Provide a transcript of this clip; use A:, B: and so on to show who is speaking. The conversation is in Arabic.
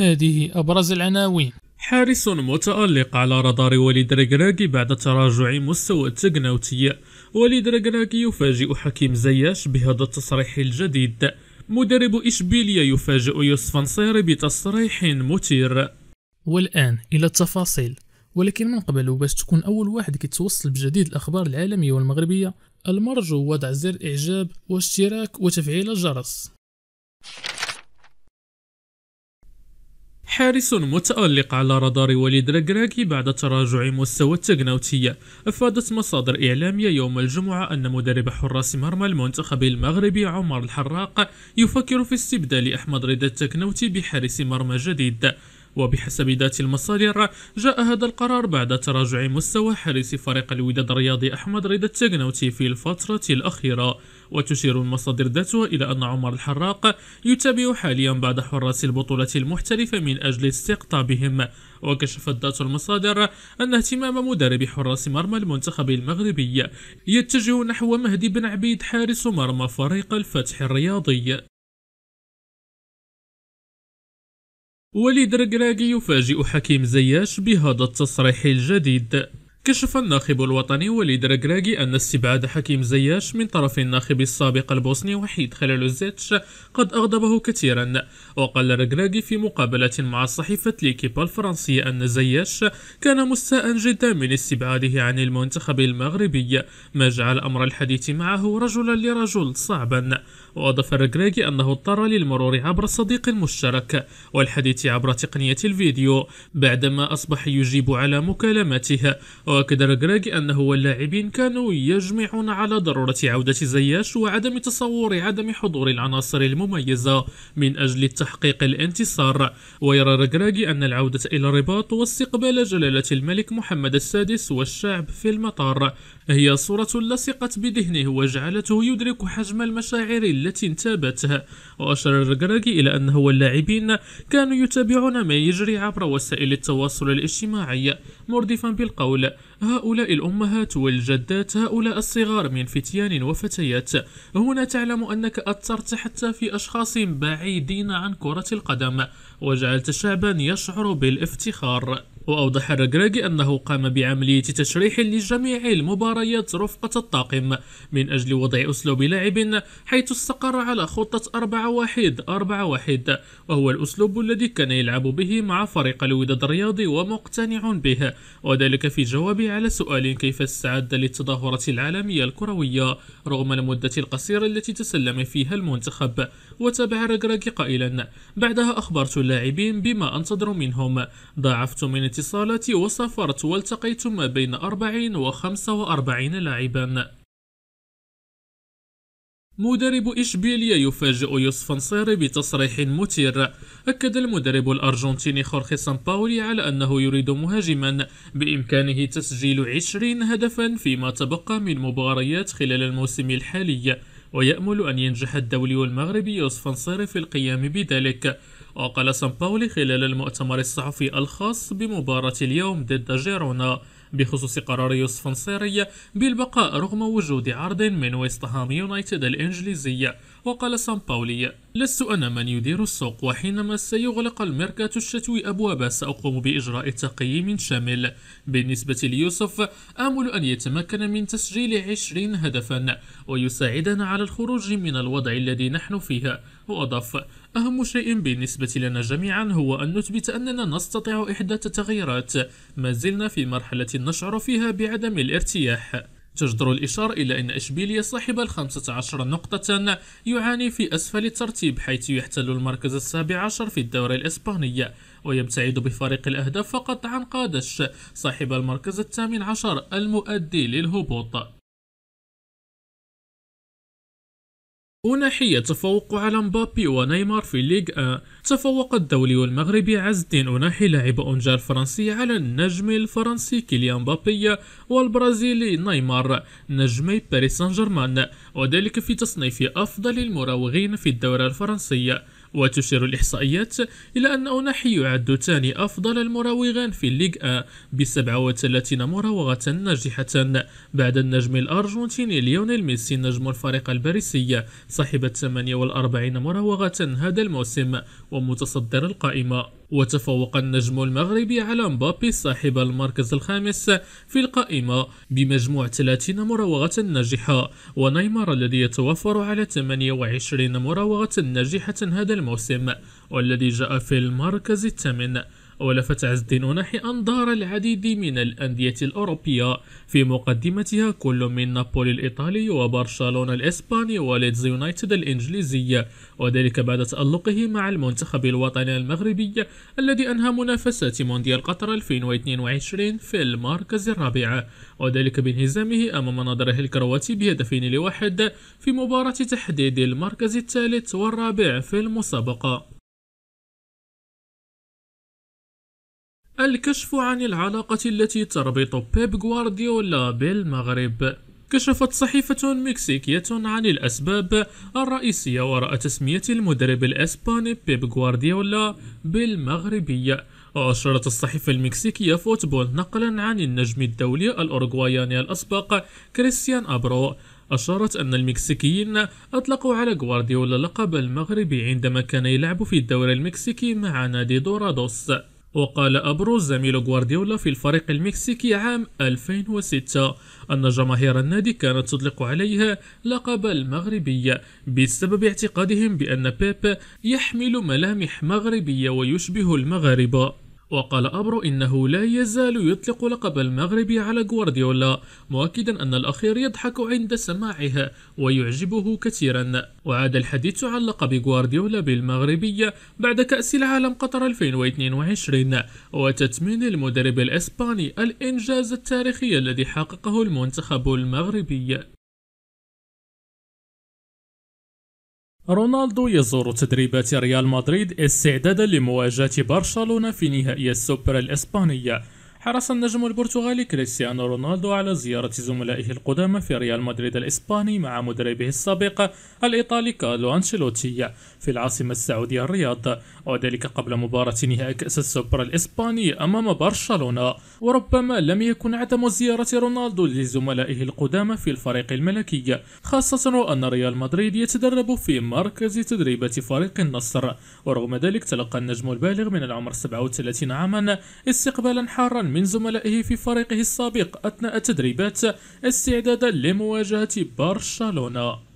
A: هذه أبرز العناوين حارس متألق على رادار وليد ركراكي بعد تراجع مستوى التقناوتية وليد ركراكي يفاجئ حكيم زياش بهذا التصريح الجديد مدرب إشبيلية يفاجئ يوسف نصيري بتصريح مثير والآن إلى التفاصيل ولكن من قبل باش تكون أول واحد كيتوصل بجديد الأخبار العالمية والمغربية المرجو وضع زر إعجاب واشتراك وتفعيل الجرس حارس متألق على رادار وليد ركراكي بعد تراجع مستوى التجناوتية أفادت مصادر إعلامية يوم الجمعة أن مدرب حراس مرمى المنتخب المغربي عمر الحراق يفكر في استبدال أحمد رضا التكنوتي بحارس مرمى جديد وبحسب ذات المصادر جاء هذا القرار بعد تراجع مستوى حارس فريق الوداد الرياضي أحمد رضا التكنوتي في الفترة الأخيرة وتشير المصادر ذاتها إلى أن عمر الحراق يتابع حاليا بعض حراس البطولة المحترفة من أجل استقطابهم وكشفت ذات المصادر أن اهتمام مدرب حراس مرمى المنتخب المغربي يتجه نحو مهدي بن عبيد حارس مرمى فريق الفتح الرياضي وليد ركراكي يفاجئ حكيم زياش بهذا التصريح الجديد كشف الناخب الوطني وليد ركراكي أن استبعاد حكيم زياش من طرف الناخب السابق البوسني وحيد خلال الزيتش قد أغضبه كثيرا وقال ركراكي في مقابلة مع صحيفة ليكيب الفرنسية أن زياش كان مستاء جدا من استبعاده عن المنتخب المغربي ما جعل أمر الحديث معه رجلا لرجل صعبا وأضاف الركراكي أنه اضطر للمرور عبر صديق مشترك والحديث عبر تقنية الفيديو بعدما أصبح يجيب على مكالمته واكد ركراكي أنه واللاعبين كانوا يجمعون على ضرورة عودة زياش وعدم تصور عدم حضور العناصر المميزة من أجل تحقيق الانتصار ويرى ركراكي أن العودة إلى الرباط واستقبال جلالة الملك محمد السادس والشعب في المطار هي صورة لصقت بذهنه وجعلته يدرك حجم المشاعر التي انتابته وأشار الركراكي إلى أنه واللاعبين كانوا يتابعون ما يجري عبر وسائل التواصل الاجتماعي مردفا بالقول هؤلاء الأمهات والجدات هؤلاء الصغار من فتيان وفتيات هنا تعلم أنك أثرت حتى في أشخاص بعيدين عن كرة القدم وجعلت شعبا يشعر بالافتخار وأوضح الركراكي أنه قام بعملية تشريح لجميع المباريات رفقة الطاقم من أجل وضع أسلوب لاعب حيث استقر على خطة 4-1-4-1 وهو الأسلوب الذي كان يلعب به مع فريق الوداد الرياضي ومقتنع به وذلك في جواب على سؤال كيف استعد للتظاهرة العالمية الكروية رغم المدة القصيرة التي تسلم فيها المنتخب وتابع ركراكي قائلا بعدها أخبرت اللاعبين بما أنتظر منهم ضاعفت من الاتصالات وسافرت والتقيت ما بين 40 و 45 لاعبا مدرب إشبيلية يفاجئ يوسف نصيري بتصريح مثير أكد المدرب الأرجنتيني خورخي سامباولي على أنه يريد مهاجما بإمكانه تسجيل 20 هدفا فيما تبقى من مباريات خلال الموسم الحالي ويأمل أن ينجح الدولي المغربي يوسف نصيري في القيام بذلك وقال سان باولي خلال المؤتمر الصحفي الخاص بمباراة اليوم ضد جيرونا بخصوص قرار يوسف نصيري بالبقاء رغم وجود عرض من ويست هام يونايتد الإنجليزي وقال سان باولي لست أنا من يدير السوق وحينما سيغلق الميركات الشتوي أبوابه سأقوم بإجراء تقييم شامل بالنسبة ليوسف آمل أن يتمكن من تسجيل 20 هدفا ويساعدنا على الخروج من الوضع الذي نحن فيه وأضاف أهم شيء بالنسبة لنا جميعا هو أن نثبت أننا نستطيع إحداث تغييرات ما زلنا في مرحلة نشعر فيها بعدم الارتياح تجدر الإشارة إلى أن إشبيلية صاحب الخمسة عشر نقطة يعاني في أسفل الترتيب حيث يحتل المركز السابع عشر في الدوري الإسبانية ويبتعد بفارق الأهداف فقط عن قادش صاحب المركز الثامن عشر المؤدي للهبوط وناحية تفوق على مبابي ونيمار في ليغ 1 آه، تفوق الدولي المغربي عز الدين أناحي لاعب أونجا الفرنسي على النجم الفرنسي كيليان مبابي والبرازيلي نيمار نجمي باريس سان جيرمان وذلك في تصنيف أفضل المراوغين في الدورة الفرنسية وتشير الإحصائيات إلى أن أوناحي يعد ثاني أفضل المراوغين في الليغ أ ب 37 مراوغة ناجحة بعد النجم الأرجنتيني ليونيل ميسي نجم الفريق الباريسي صاحب 48 مراوغة هذا الموسم ومتصدر القائمة وتفوق النجم المغربي على مبابي صاحب المركز الخامس في القائمة بمجموع 30 مراوغة ناجحة ونيمار الذي يتوفر على 28 مراوغة ناجحة هذا الموسم والذي جاء في المركز الثامن ولفت عزدنون انظار العديد من الأندية الأوروبية في مقدمتها كل من نابولي الإيطالي وبرشلونة الإسباني وليدز يونايتد الإنجليزي وذلك بعد تألقه مع المنتخب الوطني المغربي الذي أنهى منافسة مونديال قطر 2022 في المركز الرابع وذلك بانهزامه أمام نظره الكرواتي بهدفين لواحد في مباراة تحديد المركز الثالث والرابع في المسابقة الكشف عن العلاقة التي تربط بيب غوارديولا بالمغرب كشفت صحيفة مكسيكية عن الأسباب الرئيسية وراء تسمية المدرب الأسباني بيب غوارديولا بالمغربية وأشرت الصحيفة المكسيكية فوتبول نقلا عن النجم الدولي الأورغواياني الأسبق كريستيان أبرو أشارت أن المكسيكيين أطلقوا على غوارديولا لقب المغربي عندما كان يلعب في الدوري المكسيكي مع نادي دورادوس وقال أبروز زميل غوارديولا في الفريق المكسيكي عام 2006 أن جماهير النادي كانت تطلق عليها لقب المغربية بسبب اعتقادهم بأن بيب يحمل ملامح مغربية ويشبه المغاربة وقال أبرو إنه لا يزال يطلق لقب المغربي على غوارديولا مؤكدا أن الأخير يضحك عند سماعها ويعجبه كثيرا وعاد الحديث عن لقب غوارديولا بالمغربية بعد كأس العالم قطر 2022 وتتمين المدرب الإسباني الإنجاز التاريخي الذي حققه المنتخب المغربي رونالدو يزور تدريبات ريال مدريد استعدادا لمواجهة برشلونة في نهائي السوبر الإسبانية حرص النجم البرتغالي كريستيانو رونالدو على زيارة زملائه القدامى في ريال مدريد الإسباني مع مدربه السابق الإيطالي كارلو أنشيلوتي في العاصمة السعودية الرياض وذلك قبل مباراة نهائي كأس السوبر الإسباني أمام برشلونة وربما لم يكن عدم زيارة رونالدو لزملائه القدامى في الفريق الملكي خاصة وأن ريال مدريد يتدرب في مركز تدريبات فريق النصر ورغم ذلك تلقى النجم البالغ من العمر 37 عاما استقبالا حارا من من زملائه في فريقه السابق أثناء تدريبات استعدادا لمواجهة برشلونة